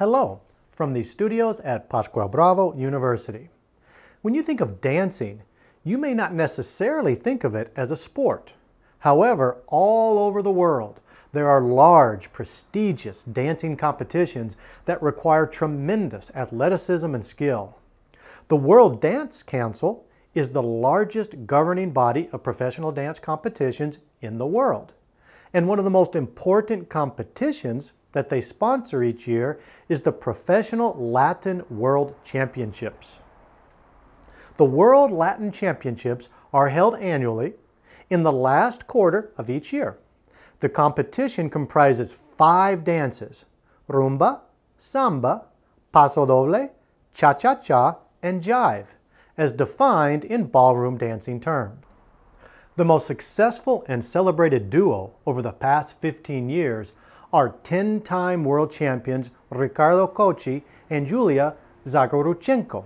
Hello from the studios at Pascual Bravo University. When you think of dancing, you may not necessarily think of it as a sport. However, all over the world, there are large, prestigious dancing competitions that require tremendous athleticism and skill. The World Dance Council is the largest governing body of professional dance competitions in the world. And one of the most important competitions that they sponsor each year is the Professional Latin World Championships. The World Latin Championships are held annually in the last quarter of each year. The competition comprises five dances, rumba, samba, paso doble, cha-cha-cha, and jive, as defined in ballroom dancing terms. The most successful and celebrated duo over the past 15 years are 10-time world champions Ricardo Cochi and Julia Zagoruchenko.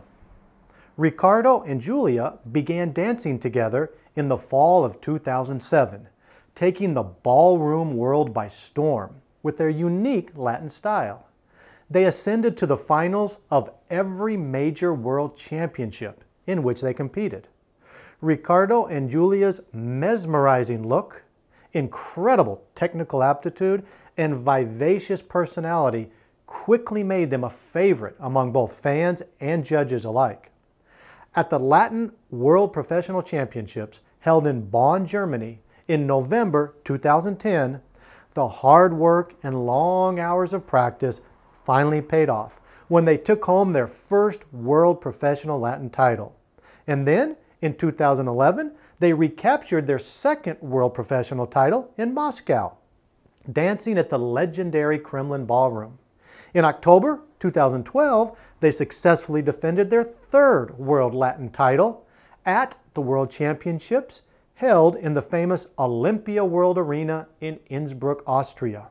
Ricardo and Julia began dancing together in the fall of 2007, taking the ballroom world by storm with their unique Latin style. They ascended to the finals of every major world championship in which they competed. Ricardo and Julia's mesmerizing look incredible technical aptitude and vivacious personality quickly made them a favorite among both fans and judges alike. At the Latin World Professional Championships held in Bonn, Germany in November 2010, the hard work and long hours of practice finally paid off when they took home their first world professional Latin title. And then in 2011, they recaptured their second world professional title in Moscow, dancing at the legendary Kremlin Ballroom. In October 2012, they successfully defended their third world Latin title at the World Championships held in the famous Olympia World Arena in Innsbruck, Austria.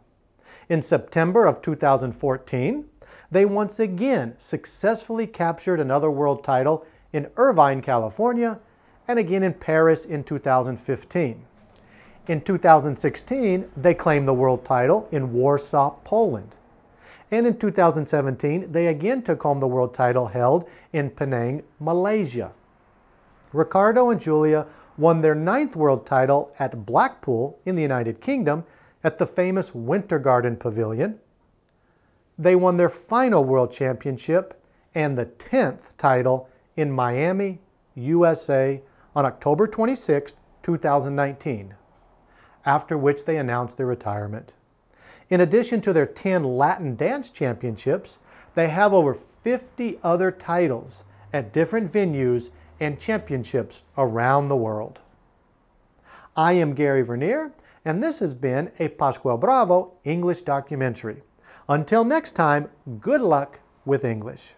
In September of 2014, they once again successfully captured another world title in Irvine, California and again in Paris in 2015. In 2016, they claimed the world title in Warsaw, Poland. And in 2017, they again took home the world title held in Penang, Malaysia. Ricardo and Julia won their ninth world title at Blackpool in the United Kingdom at the famous Winter Garden Pavilion. They won their final world championship and the 10th title in Miami, USA on October 26, 2019, after which they announced their retirement. In addition to their 10 Latin dance championships, they have over 50 other titles at different venues and championships around the world. I am Gary Vernier, and this has been a Pascual Bravo English documentary. Until next time, good luck with English.